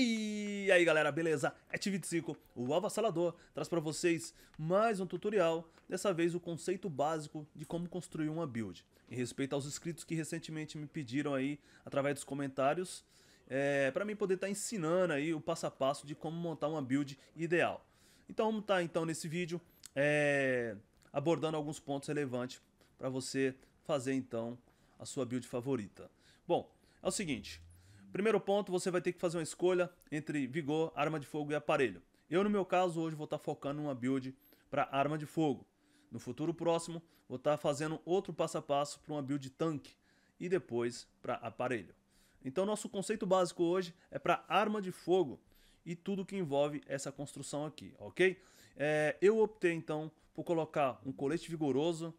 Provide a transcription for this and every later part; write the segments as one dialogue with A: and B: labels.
A: E aí galera, beleza? É TV25, o avassalador, traz para vocês mais um tutorial, dessa vez o conceito básico de como construir uma build. Em respeito aos inscritos que recentemente me pediram aí, através dos comentários, é, para mim poder estar tá ensinando aí o passo a passo de como montar uma build ideal. Então vamos estar tá, então nesse vídeo é, abordando alguns pontos relevantes para você fazer então a sua build favorita. Bom, é o seguinte, Primeiro ponto, você vai ter que fazer uma escolha entre vigor, arma de fogo e aparelho. Eu, no meu caso, hoje vou estar tá focando uma build para arma de fogo. No futuro próximo, vou estar tá fazendo outro passo a passo para uma build tanque e depois para aparelho. Então, nosso conceito básico hoje é para arma de fogo e tudo que envolve essa construção aqui, ok? É, eu optei então por colocar um colete vigoroso,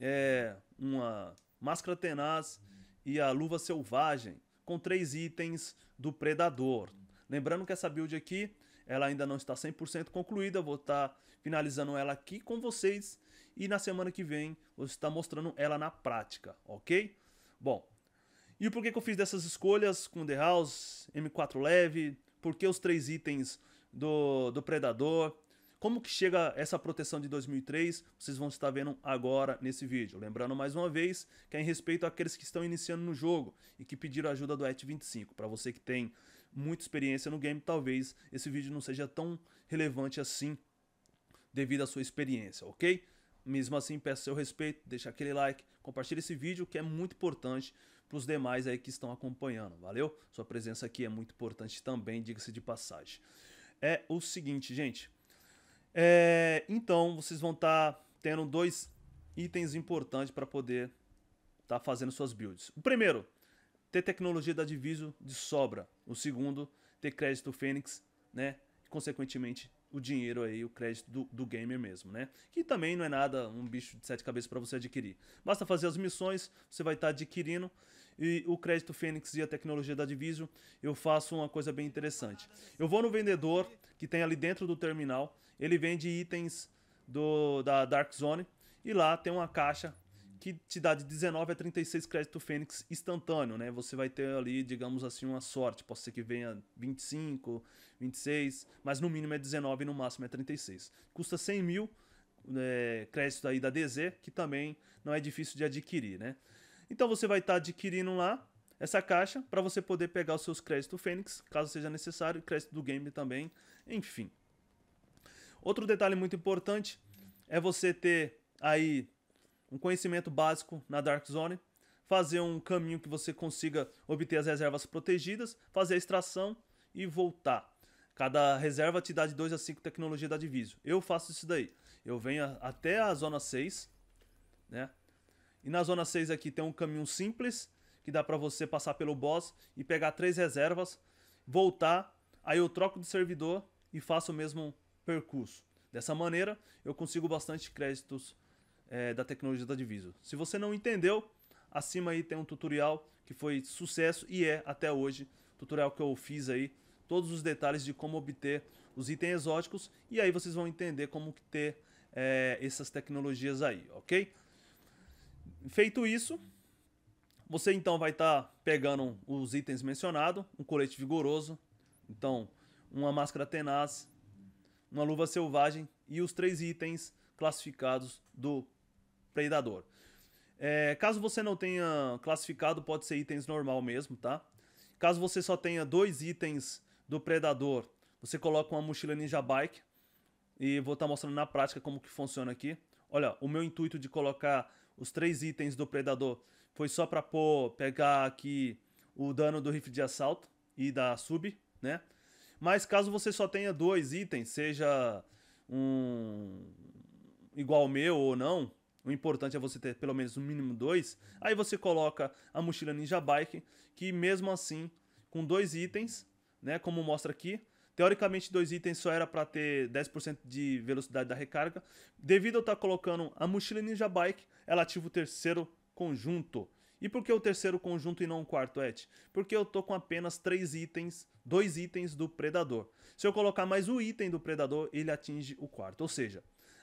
A: é, uma máscara tenaz e a luva selvagem com três itens do predador. Lembrando que essa build aqui, ela ainda não está 100% concluída, vou estar tá finalizando ela aqui com vocês e na semana que vem vou estar mostrando ela na prática, ok? Bom, e por que, que eu fiz dessas escolhas com The House, M4 Leve, por que os três itens do, do Predador, como que chega essa proteção de 2003? Vocês vão estar vendo agora nesse vídeo. Lembrando mais uma vez que é em respeito àqueles que estão iniciando no jogo e que pediram ajuda do ET25. Para você que tem muita experiência no game, talvez esse vídeo não seja tão relevante assim devido à sua experiência, ok? Mesmo assim, peço seu respeito, deixa aquele like, compartilha esse vídeo que é muito importante para os demais aí que estão acompanhando, valeu? Sua presença aqui é muito importante também, diga-se de passagem. É o seguinte, gente, é, então, vocês vão estar tá tendo dois itens importantes para poder estar tá fazendo suas builds. O primeiro, ter tecnologia da Diviso de sobra. O segundo, ter crédito Fênix, né? E, consequentemente, o dinheiro aí, o crédito do, do, gamer mesmo, né? Que também não é nada um bicho de sete cabeças para você adquirir. Basta fazer as missões, você vai estar tá adquirindo e o crédito Fênix e a tecnologia da Divisio, eu faço uma coisa bem interessante. Eu vou no vendedor que tem ali dentro do terminal, ele vende itens do, da Dark Zone e lá tem uma caixa que te dá de 19 a 36 crédito Fênix instantâneo, né? Você vai ter ali, digamos assim, uma sorte. Pode ser que venha 25, 26, mas no mínimo é 19 e no máximo é 36. Custa 100 mil é, eh, créditos aí da DZ, que também não é difícil de adquirir, né? Então você vai estar tá adquirindo lá essa caixa para você poder pegar os seus créditos Fênix, caso seja necessário, crédito do game também, enfim. Outro detalhe muito importante é você ter aí um conhecimento básico na Dark Zone, fazer um caminho que você consiga obter as reservas protegidas, fazer a extração e voltar. Cada reserva te dá de 2 a 5 tecnologia da divisão. Eu faço isso daí. Eu venho até a zona 6, né? E na zona 6 aqui tem um caminho simples, que dá para você passar pelo boss e pegar três reservas, voltar, aí eu troco de servidor e faço o mesmo percurso. Dessa maneira, eu consigo bastante créditos é, da tecnologia da Diviso. Se você não entendeu, acima aí tem um tutorial que foi sucesso e é até hoje, tutorial que eu fiz aí, todos os detalhes de como obter os itens exóticos e aí vocês vão entender como ter é, essas tecnologias aí, ok? Feito isso, você então vai estar tá pegando os itens mencionados, um colete vigoroso, então uma máscara tenaz, uma luva selvagem e os três itens classificados do predador. É, caso você não tenha classificado, pode ser itens normal mesmo, tá? Caso você só tenha dois itens do predador, você coloca uma mochila ninja bike e vou estar tá mostrando na prática como que funciona aqui. Olha, o meu intuito de colocar os três itens do predador foi só pra pôr, pegar aqui o dano do rifle de assalto e da sub, né? Mas caso você só tenha dois itens, seja um igual ao meu ou não, o importante é você ter pelo menos um mínimo dois. Aí você coloca a mochila Ninja Bike, que mesmo assim, com dois itens, né, como mostra aqui, Teoricamente, dois itens só era para ter 10% de velocidade da recarga. Devido a eu estar tá colocando a mochila Ninja Bike, ela ativa o terceiro conjunto. E por que o terceiro conjunto e não o quarto, Et? Porque eu tô com apenas três itens, dois itens do Predador. Se eu colocar mais um item do Predador, ele atinge o quarto. Ou seja,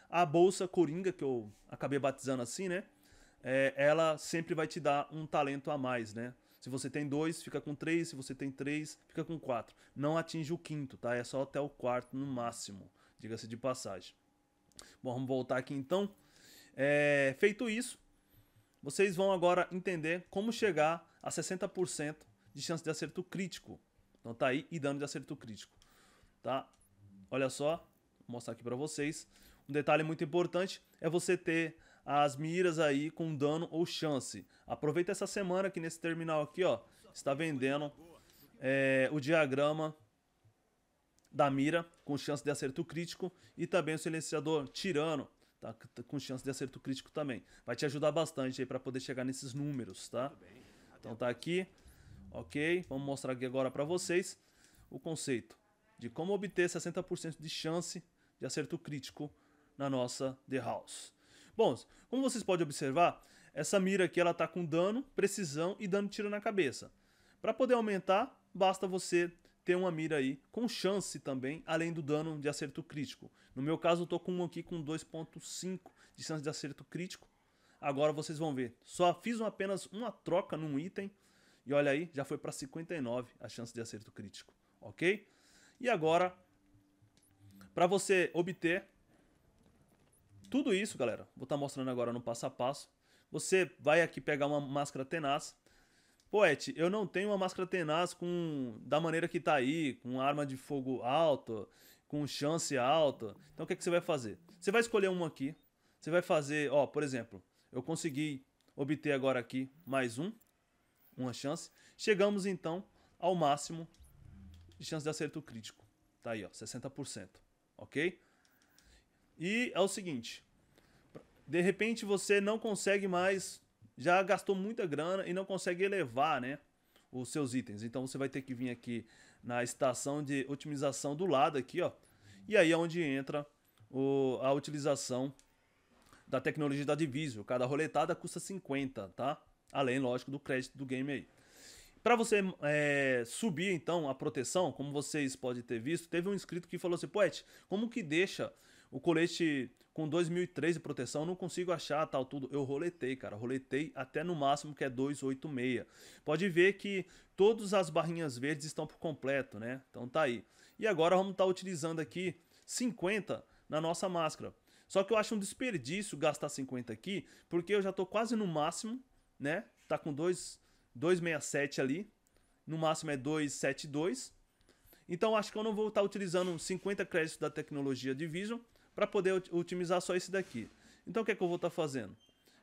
A: a bolsa Coringa, que eu acabei batizando assim, né? É, ela sempre vai te dar um talento a mais, né? Se você tem dois, fica com três. Se você tem três, fica com quatro. Não atinge o quinto, tá? É só até o quarto no máximo, diga-se de passagem. Bom, vamos voltar aqui então. É, feito isso, vocês vão agora entender como chegar a 60% de chance de acerto crítico. Então tá aí, e dano de acerto crítico. Tá? Olha só, vou mostrar aqui para vocês. Um detalhe muito importante é você ter as miras aí com dano ou chance. Aproveita essa semana que nesse terminal aqui, ó, está vendendo é, o diagrama da mira com chance de acerto crítico e também o silenciador tirano tá, com chance de acerto crítico também. Vai te ajudar bastante aí para poder chegar nesses números, tá? Então tá aqui, ok? Vamos mostrar aqui agora para vocês o conceito de como obter 60% de chance de acerto crítico na nossa The House. Bom, como vocês podem observar, essa mira aqui ela está com dano, precisão e dano de tiro na cabeça. Para poder aumentar, basta você ter uma mira aí com chance também, além do dano de acerto crítico. No meu caso, eu estou com um aqui com 2.5 de chance de acerto crítico. Agora vocês vão ver, só fiz apenas uma troca num item e olha aí, já foi para 59 a chance de acerto crítico, ok? E agora, para você obter tudo isso, galera, vou estar tá mostrando agora no passo a passo. Você vai aqui pegar uma máscara tenaz. Poete, eu não tenho uma máscara tenaz com da maneira que tá aí, com arma de fogo alta, com chance alta. Então o que, é que você vai fazer? Você vai escolher uma aqui. Você vai fazer, ó, por exemplo, eu consegui obter agora aqui mais um, uma chance. Chegamos então ao máximo de chance de acerto crítico. Tá aí, ó, 60%, ok? E é o seguinte, de repente você não consegue mais, já gastou muita grana e não consegue elevar, né, os seus itens. Então você vai ter que vir aqui na estação de otimização do lado aqui, ó. E aí é onde entra o, a utilização da tecnologia da Divisio. Cada roletada custa 50, tá? Além, lógico, do crédito do game aí. Para você é, subir, então, a proteção, como vocês podem ter visto, teve um inscrito que falou assim, Poet, como que deixa o colete com 2003 de proteção, não consigo achar tal tudo. Eu roletei, cara, roletei até no máximo que é 286. Pode ver que todas as barrinhas verdes estão por completo, né? Então tá aí. E agora vamos estar tá utilizando aqui 50 na nossa máscara. Só que eu acho um desperdício gastar 50 aqui, porque eu já tô quase no máximo, né? Tá com 2, 267 ali, no máximo é 272. Então acho que eu não vou estar tá utilizando 50 créditos da tecnologia Division para poder otimizar só esse daqui. Então o que é que eu vou estar tá fazendo?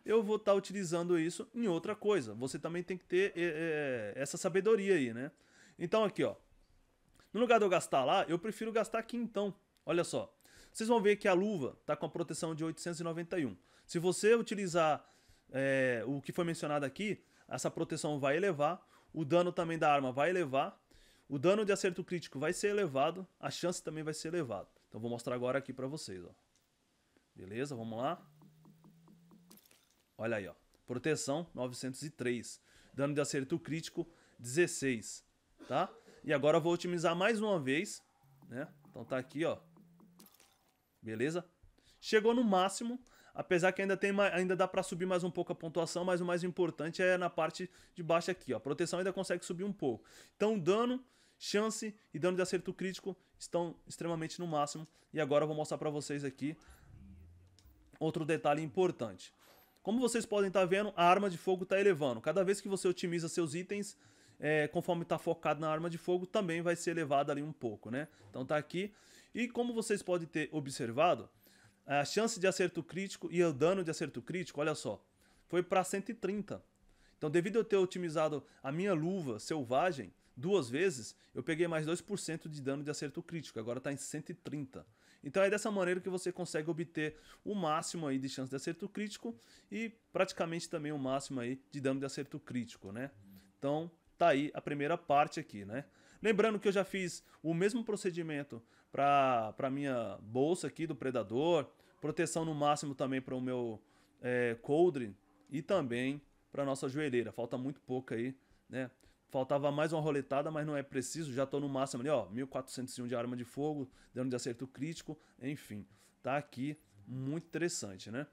A: Eu vou estar tá utilizando isso em outra coisa. Você também tem que ter é, é, é, essa sabedoria aí, né? Então aqui, ó. No lugar de eu gastar lá, eu prefiro gastar aqui então. Olha só. Vocês vão ver que a luva está com a proteção de 891. Se você utilizar é, o que foi mencionado aqui, essa proteção vai elevar, o dano também da arma vai elevar, o dano de acerto crítico vai ser elevado, a chance também vai ser elevada. Então vou mostrar agora aqui para vocês, ó. Beleza? Vamos lá. Olha aí, ó. Proteção 903. Dano de acerto crítico 16, tá? E agora eu vou otimizar mais uma vez, né? Então tá aqui, ó. Beleza? Chegou no máximo, apesar que ainda tem ainda dá para subir mais um pouco a pontuação, mas o mais importante é na parte de baixo aqui, ó. proteção ainda consegue subir um pouco. Então dano Chance e dano de acerto crítico estão extremamente no máximo. E agora eu vou mostrar para vocês aqui outro detalhe importante. Como vocês podem estar tá vendo, a arma de fogo está elevando. Cada vez que você otimiza seus itens, é, conforme está focado na arma de fogo, também vai ser elevada ali um pouco, né? Então está aqui. E como vocês podem ter observado, a chance de acerto crítico e o dano de acerto crítico, olha só, foi para 130. Então, devido a eu ter otimizado a minha luva selvagem, duas vezes, eu peguei mais 2% de dano de acerto crítico, agora está em 130. Então é dessa maneira que você consegue obter o máximo aí de chance de acerto crítico e praticamente também o máximo aí de dano de acerto crítico, né? Então tá aí a primeira parte aqui, né? Lembrando que eu já fiz o mesmo procedimento para para minha bolsa aqui do Predador, proteção no máximo também para o meu é, Coldre e também para nossa joelheira. Falta muito pouco aí, né? Faltava mais uma roletada, mas não é preciso, já estou no máximo ali, ó, 1401 de arma de fogo, dano de acerto crítico, enfim. Tá aqui muito interessante, né?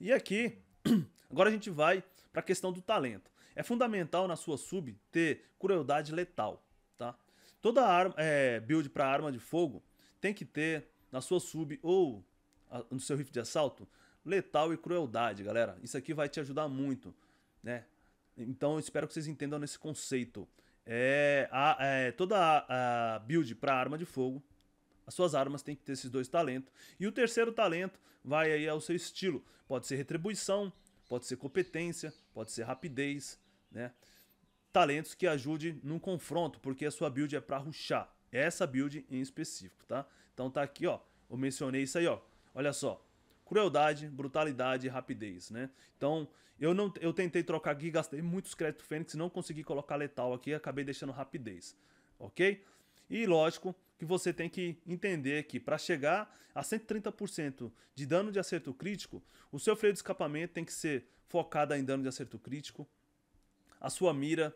A: E aqui, agora a gente vai para a questão do talento. É fundamental na sua sub ter crueldade letal, tá? Toda arma, é, build para arma de fogo tem que ter na sua sub ou no seu rifle de assalto letal e crueldade, galera. Isso aqui vai te ajudar muito, né? Então espero que vocês entendam nesse conceito. É, a, é, toda a, a build para arma de fogo, as suas armas têm que ter esses dois talentos. E o terceiro talento vai aí ao seu estilo. Pode ser retribuição, pode ser competência, pode ser rapidez, né? Talentos que ajude no confronto, porque a sua build é para ruxar. Essa build em específico, tá? Então tá aqui, ó. Eu mencionei isso aí, ó. Olha só crueldade, brutalidade e rapidez, né? Então, eu não eu tentei trocar aqui, gastei muitos créditos Fênix, não consegui colocar letal aqui, acabei deixando rapidez, ok? E lógico que você tem que entender que para chegar a 130% de dano de acerto crítico, o seu freio de escapamento tem que ser focado em dano de acerto crítico, a sua mira,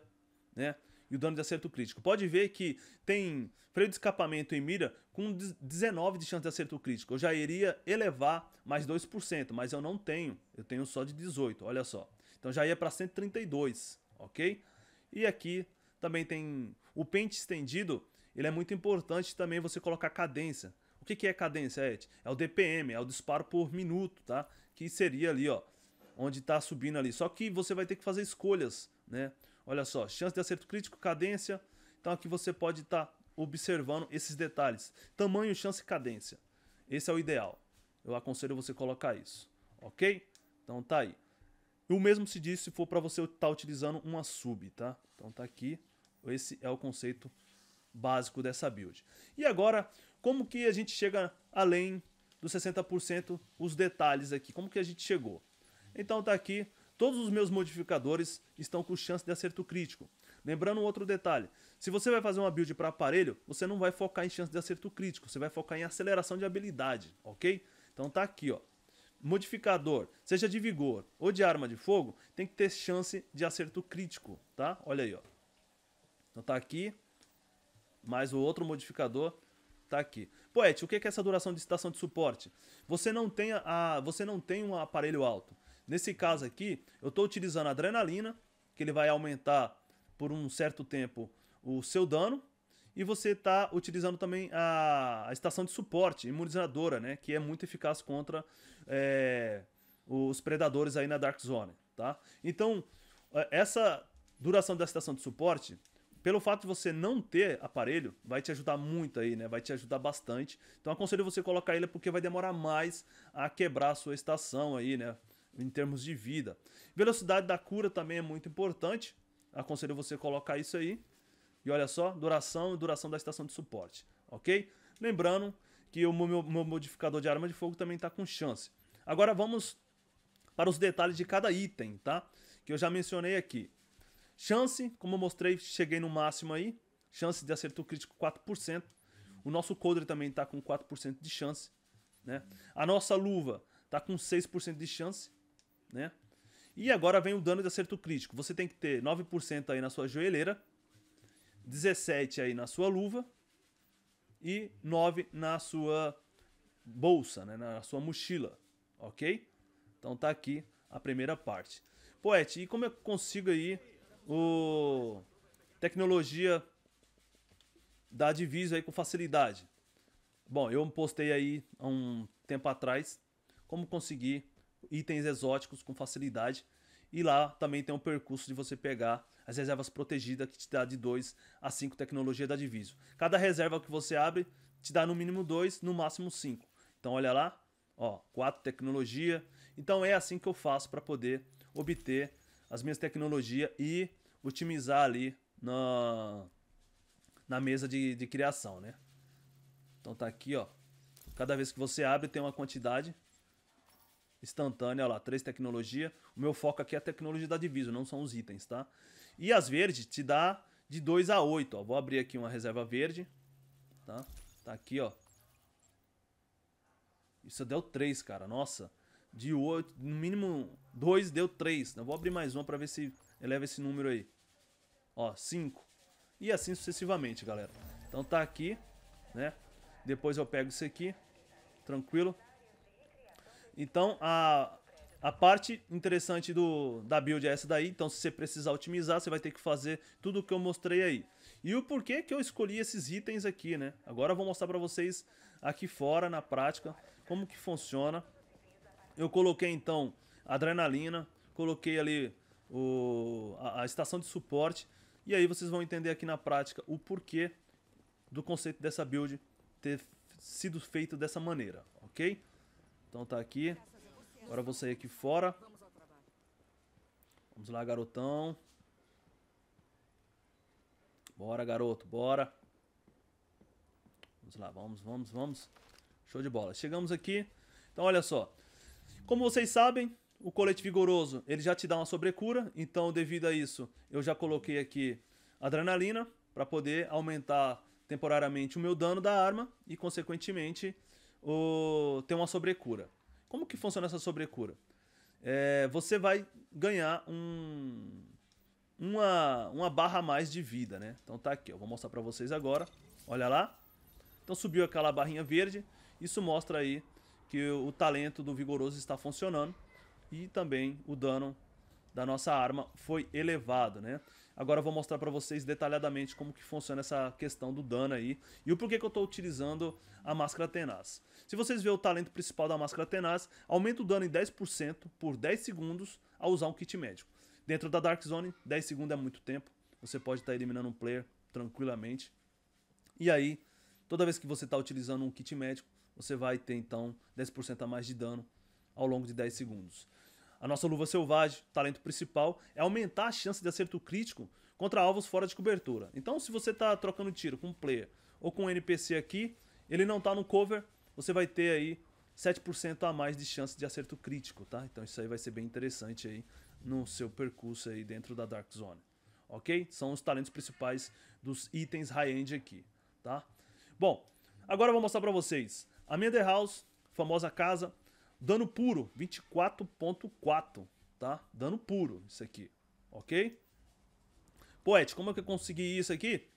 A: né? e o dano de acerto crítico. Pode ver que tem freio de escapamento em mira com 19 de chance de acerto crítico. Eu já iria elevar mais 2%, mas eu não tenho. Eu tenho só de 18, olha só. Então já ia para 132, ok? E aqui também tem o pente estendido. Ele é muito importante também você colocar cadência. O que, que é cadência, Ed? É o DPM, é o disparo por minuto, tá? Que seria ali, ó, onde está subindo ali. Só que você vai ter que fazer escolhas, né? Olha só, chance de acerto crítico, cadência. Então aqui você pode estar tá observando esses detalhes. Tamanho, chance e cadência. Esse é o ideal. Eu aconselho você colocar isso, ok? Então tá aí. o mesmo se diz se for para você estar tá utilizando uma sub, tá? Então tá aqui. Esse é o conceito básico dessa build. E agora, como que a gente chega além dos 60% os detalhes aqui? Como que a gente chegou? Então tá aqui Todos os meus modificadores estão com chance de acerto crítico. Lembrando um outro detalhe, se você vai fazer uma build para aparelho, você não vai focar em chance de acerto crítico, você vai focar em aceleração de habilidade, ok? Então tá aqui, ó. Modificador, seja de vigor ou de arma de fogo, tem que ter chance de acerto crítico, tá? Olha aí, ó. Então tá aqui, mais o outro modificador tá aqui. Poete, o é que é essa duração de estação de suporte? Você não tem, a, você não tem um aparelho alto. Nesse caso aqui, eu estou utilizando a adrenalina, que ele vai aumentar por um certo tempo o seu dano. E você está utilizando também a, a, estação de suporte, imunizadora, né? Que é muito eficaz contra é, os predadores aí na Dark Zone, tá? Então, eh, essa duração da estação de suporte, pelo fato de você não ter aparelho, vai te ajudar muito aí, né? Vai te ajudar bastante. Então aconselho você colocar ele porque vai demorar mais a quebrar a sua estação aí, né? em termos de vida. Velocidade da cura também é muito importante. Aconselho você colocar isso aí. E olha só, duração e duração da estação de suporte, ok? Lembrando que o meu, meu modificador de arma de fogo também está com chance. Agora vamos para os detalhes de cada item, tá? Que eu já mencionei aqui. Chance, como eu mostrei, cheguei no máximo aí. Chance de acerto crítico 4%. O nosso coldre também está com 4% de chance. Né? A nossa luva está com 6% de chance né? E agora vem o dano de acerto crítico. Você tem que ter 9% aí na sua joelheira, 17 aí na sua luva e 9 na sua bolsa, né, na sua mochila, OK? Então tá aqui a primeira parte. Poete, e como eu consigo aí o tecnologia da divisa aí com facilidade? Bom, eu postei aí há um tempo atrás como conseguir itens exóticos com facilidade. E lá também tem um percurso de você pegar as reservas protegidas que te dá de 2 a 5 tecnologia da Diviso. Cada reserva que você abre te dá no mínimo 2, no máximo 5. Então olha lá, ó, 4 tecnologia. Então é assim que eu faço para poder obter as minhas tecnologias e otimizar ali na, na mesa de, de criação, né? Então tá aqui, ó. Cada vez que você abre tem uma quantidade instantânea, olha lá, três tecnologia. O meu foco aqui é a tecnologia da divisa, não são os itens, tá? E as verdes te dá de 2 a 8, ó. Vou abrir aqui uma reserva verde, tá? Tá aqui, ó. Isso deu 3, cara, nossa. De 8, no mínimo 2 deu 3. Eu vou abrir mais uma pra ver se eleva esse número aí. Ó, 5. E assim sucessivamente, galera. Então tá aqui, né? Depois eu pego isso aqui, tranquilo. Então, a, a parte interessante do, da build é essa daí. Então, se você precisar otimizar, você vai ter que fazer tudo o que eu mostrei aí. E o porquê que eu escolhi esses itens aqui, né? Agora eu vou mostrar para vocês aqui fora, na prática, como que funciona. Eu coloquei, então, adrenalina. Coloquei ali o, a, a estação de suporte. E aí vocês vão entender aqui na prática o porquê do conceito dessa build ter sido feito dessa maneira, ok? Então tá aqui. Agora eu vou sair aqui fora. Vamos lá, garotão. Bora, garoto, bora. Vamos lá, vamos, vamos, vamos. Show de bola. Chegamos aqui. Então, olha só. Como vocês sabem, o colete vigoroso, ele já te dá uma sobrecura. Então, devido a isso, eu já coloquei aqui adrenalina para poder aumentar temporariamente o meu dano da arma e, consequentemente, o, ter uma sobrecura. Como que funciona essa sobrecura? É, você vai ganhar um, uma, uma barra a mais de vida, né? Então tá aqui, eu vou mostrar pra vocês agora. Olha lá. Então subiu aquela barrinha verde. Isso mostra aí que o, o talento do Vigoroso está funcionando. E também o dano da nossa arma foi elevado, né? Agora eu vou mostrar para vocês detalhadamente como que funciona essa questão do dano aí e o porquê que eu estou utilizando a máscara tenaz. Se vocês verem o talento principal da máscara tenaz, aumenta o dano em 10% por 10 segundos ao usar um kit médico. Dentro da Dark Zone, 10 segundos é muito tempo, você pode estar tá eliminando um player tranquilamente. E aí, toda vez que você está utilizando um kit médico, você vai ter então 10% a mais de dano ao longo de 10 segundos. A nossa luva selvagem, talento principal, é aumentar a chance de acerto crítico contra alvos fora de cobertura. Então, se você está trocando tiro com um player ou com um NPC aqui, ele não está no cover, você vai ter aí 7% a mais de chance de acerto crítico, tá? Então isso aí vai ser bem interessante aí no seu percurso aí dentro da Dark Zone, ok? São os talentos principais dos itens high-end aqui, tá? Bom, agora eu vou mostrar para vocês a minha The House, famosa casa, Dano puro, 24.4, tá? Dano puro, isso aqui, ok? Poet, como é que eu consegui isso aqui?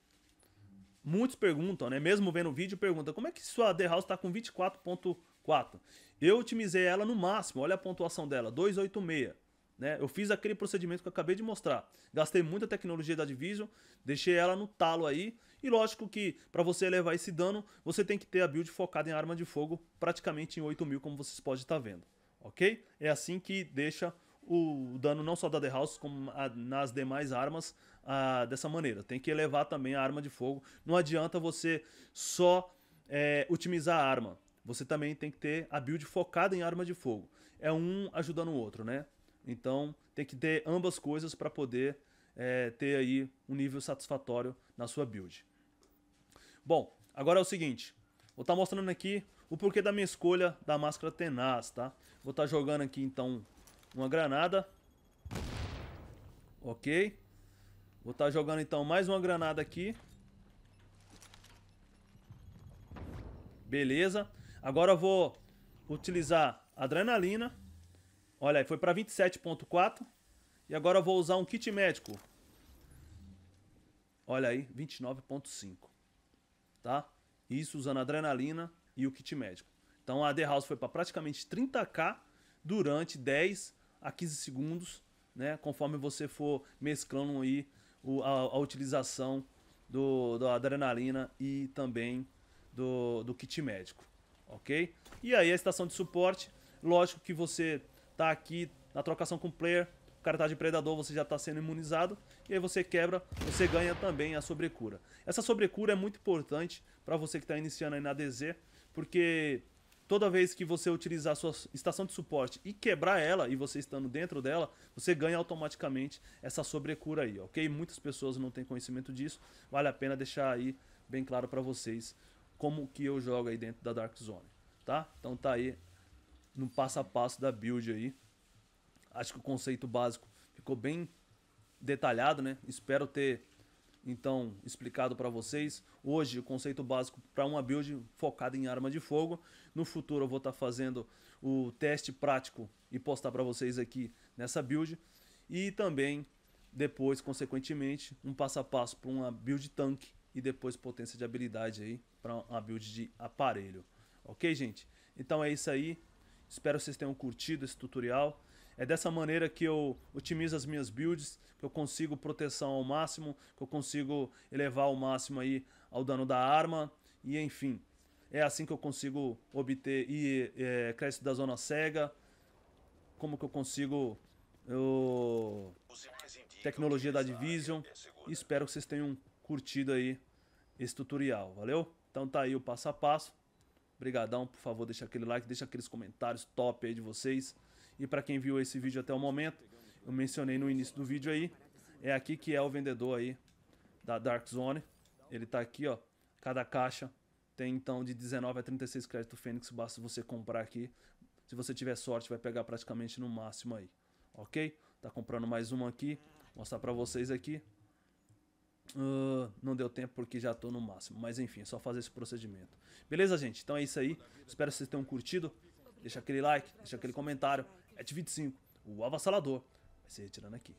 A: Muitos perguntam, né? Mesmo vendo o vídeo, pergunta como é que sua The House tá com 24.4? Eu otimizei ela no máximo, olha a pontuação dela, 286. Né? Eu fiz aquele procedimento que eu acabei de mostrar. Gastei muita tecnologia da Division, deixei ela no talo aí e lógico que para você elevar esse dano, você tem que ter a build focada em arma de fogo praticamente em 8000, como vocês podem estar tá vendo. Ok? É assim que deixa o dano não só da The House, como a, nas demais armas a, dessa maneira. Tem que elevar também a arma de fogo. Não adianta você só é, otimizar a arma. Você também tem que ter a build focada em arma de fogo. É um ajudando o outro, né? Então tem que ter ambas coisas para poder é, ter aí um nível satisfatório na sua build. Bom, agora é o seguinte. Vou estar tá mostrando aqui o porquê da minha escolha da máscara tenaz, tá? Vou estar tá jogando aqui, então, uma granada. Ok. Vou estar tá jogando, então, mais uma granada aqui. Beleza. Agora eu vou utilizar adrenalina. Olha aí, foi para 27.4. E agora eu vou usar um kit médico. Olha aí, 29.5 tá? Isso usando adrenalina e o kit médico. Então a The House foi para praticamente 30k durante 10 a 15 segundos, né? Conforme você for mesclando aí o, a, a, utilização do, da adrenalina e também do, do kit médico, ok? E aí a estação de suporte, lógico que você tá aqui na trocação com o player, cara tá de predador, você já está sendo imunizado, e aí você quebra, você ganha também a sobrecura. Essa sobrecura é muito importante para você que está iniciando aí na DZ, porque toda vez que você utilizar a sua estação de suporte e quebrar ela, e você estando dentro dela, você ganha automaticamente essa sobrecura aí, ok? Muitas pessoas não têm conhecimento disso, vale a pena deixar aí bem claro para vocês como que eu jogo aí dentro da Dark Zone, tá? Então tá aí no passo a passo da build aí, acho que o conceito básico ficou bem detalhado, né? Espero ter então explicado para vocês. Hoje o conceito básico para uma build focada em arma de fogo. No futuro eu vou estar tá fazendo o teste prático e postar para vocês aqui nessa build e também depois consequentemente um passo a passo para uma build tanque e depois potência de habilidade aí para uma build de aparelho. OK, gente? Então é isso aí. Espero que vocês tenham curtido esse tutorial. É dessa maneira que eu otimizo as minhas builds, que eu consigo proteção ao máximo, que eu consigo elevar ao máximo aí ao dano da arma e enfim. É assim que eu consigo obter e é, crédito da zona cega. Como que eu consigo eu, tecnologia da Division. E espero que vocês tenham curtido aí esse tutorial, valeu? Então tá aí o passo a passo. Obrigadão, por favor, deixa aquele like, deixa aqueles comentários top aí de vocês. E para quem viu esse vídeo até o momento, eu mencionei no início do vídeo aí, é aqui que é o vendedor aí da Dark Zone. Ele tá aqui, ó. Cada caixa tem então de 19 a 36 crédito Fênix, basta você comprar aqui. Se você tiver sorte, vai pegar praticamente no máximo aí. OK? Tá comprando mais uma aqui, Vou mostrar para vocês aqui. Uh, não deu tempo porque já estou no máximo. Mas enfim, é só fazer esse procedimento. Beleza, gente? Então é isso aí. Espero que vocês tenham curtido. Deixa aquele like, deixa aquele comentário. 25, é O avassalador. Vai ser retirando aqui.